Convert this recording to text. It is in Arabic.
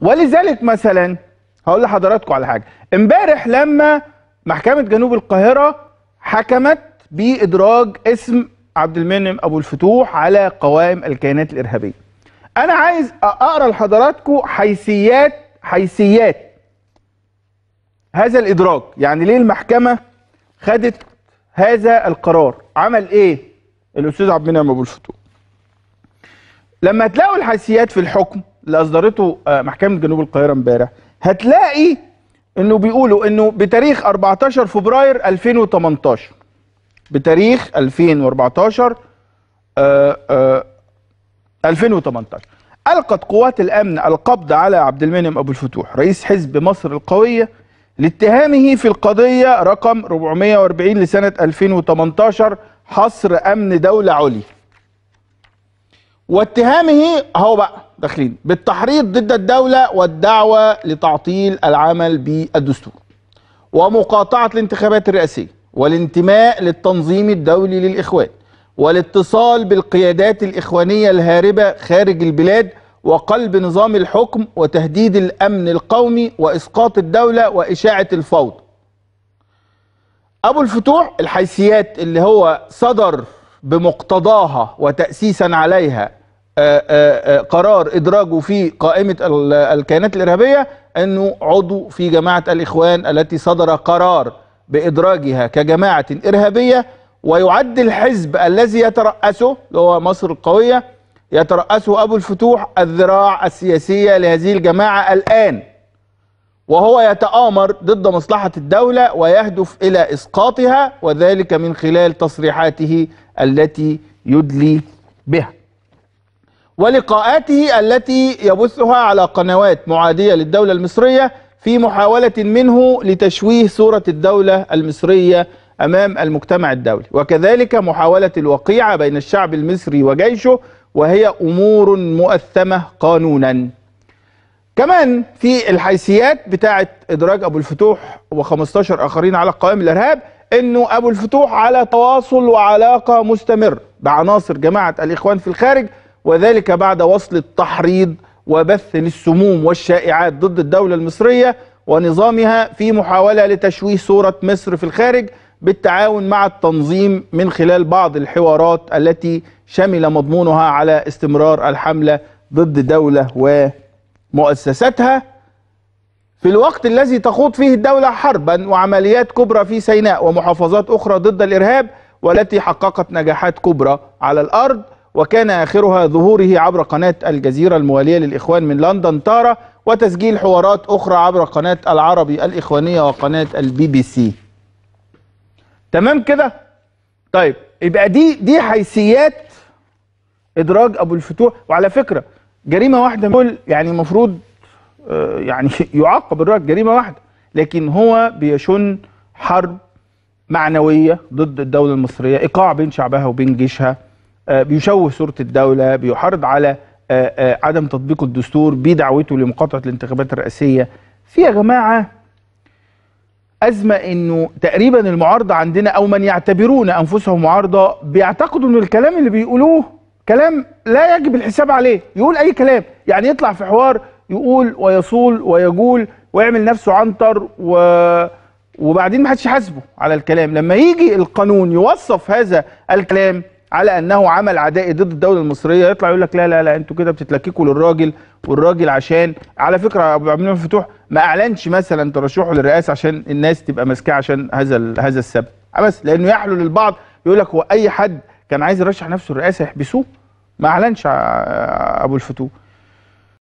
ولذلك مثلا هقول لحضراتكم على حاجه امبارح لما محكمه جنوب القاهره حكمت بادراج اسم عبد المنعم ابو الفتوح على قوائم الكيانات الارهابيه انا عايز اقرا لحضراتكم حيثيات حيثيات هذا الادراج يعني ليه المحكمه خدت هذا القرار عمل ايه الاستاذ عبد المنعم ابو الفتوح لما تلاقوا الحيثيات في الحكم اللي اصدرته آه، محكمه جنوب القاهره امبارح هتلاقي انه بيقولوا انه بتاريخ 14 فبراير 2018 بتاريخ 2014 2018 آه، آه، القت قوات الامن القبض على عبد المنعم ابو الفتوح رئيس حزب مصر القويه لاتهامه في القضيه رقم 440 لسنه 2018 حصر امن دوله عليا واتهامه اهو بقى داخلين بالتحريض ضد الدولة والدعوة لتعطيل العمل بالدستور ومقاطعة الانتخابات الرئاسية والانتماء للتنظيم الدولي للإخوان والاتصال بالقيادات الإخوانية الهاربة خارج البلاد وقلب نظام الحكم وتهديد الأمن القومي وإسقاط الدولة وإشاعة الفوضى أبو الفتوح الحيثيات اللي هو صدر بمقتضاها وتأسيسا عليها آه، آه، آه، قرار ادراجه في قائمه الكيانات الارهابيه انه عضو في جماعه الاخوان التي صدر قرار بادراجها كجماعه ارهابيه ويعد الحزب الذي يترأسه اللي هو مصر القويه يترأسه ابو الفتوح الذراع السياسيه لهذه الجماعه الان وهو يتآمر ضد مصلحة الدولة ويهدف إلى إسقاطها وذلك من خلال تصريحاته التي يدلي بها ولقاءاته التي يبثها على قنوات معادية للدولة المصرية في محاولة منه لتشويه صورة الدولة المصرية أمام المجتمع الدولي وكذلك محاولة الوقيعة بين الشعب المصري وجيشه وهي أمور مؤثمة قانونا كمان في الحيثيات بتاعة إدراج أبو الفتوح و15 آخرين على قوائم الإرهاب أنه أبو الفتوح على تواصل وعلاقة مستمر بعناصر جماعة الإخوان في الخارج وذلك بعد وصل التحريض وبث للسموم والشائعات ضد الدولة المصرية ونظامها في محاولة لتشويه صورة مصر في الخارج بالتعاون مع التنظيم من خلال بعض الحوارات التي شمل مضمونها على استمرار الحملة ضد دولة ومؤسساتها في الوقت الذي تخوض فيه الدولة حربا وعمليات كبرى في سيناء ومحافظات أخرى ضد الإرهاب والتي حققت نجاحات كبرى على الأرض وكان آخرها ظهوره عبر قناة الجزيرة الموالية للإخوان من لندن تارة وتسجيل حوارات أخرى عبر قناة العربي الإخوانية وقناة البي بي سي تمام كده طيب يبقى دي دي حيثيات إدراج أبو الفتوح وعلى فكرة جريمة واحدة دول يعني المفروض آه، يعني يعاقب الراجل جريمة واحدة لكن هو بيشن حرب معنوية ضد الدولة المصرية إيقاع بين شعبها وبين جيشها آه، بيشوه صوره الدوله بيحارض على آه، آه، عدم تطبيق الدستور بدعوته لمقاطعه الانتخابات الرئاسيه في يا جماعه ازمه انه تقريبا المعارضه عندنا او من يعتبرون انفسهم معارضه بيعتقدوا ان الكلام اللي بيقولوه كلام لا يجب الحساب عليه يقول اي كلام يعني يطلع في حوار يقول ويصول ويجول ويعمل نفسه عنتر و... وبعدين ما حدش يحاسبه على الكلام لما يجي القانون يوصف هذا الكلام على انه عمل عدائي ضد الدوله المصريه يطلع يقول لك لا لا لا انتوا كده بتتلككوا للراجل والراجل عشان على فكره ابو عبد المنعم فتوح ما اعلنش مثلا ترشحه للرئاسه عشان الناس تبقى ماسكاه عشان هذا هذا السبب بس لانه يحلو للبعض يقول لك هو اي حد كان عايز يرشح نفسه الرئاسه يحبسوه ما اعلنش ابو الفتوح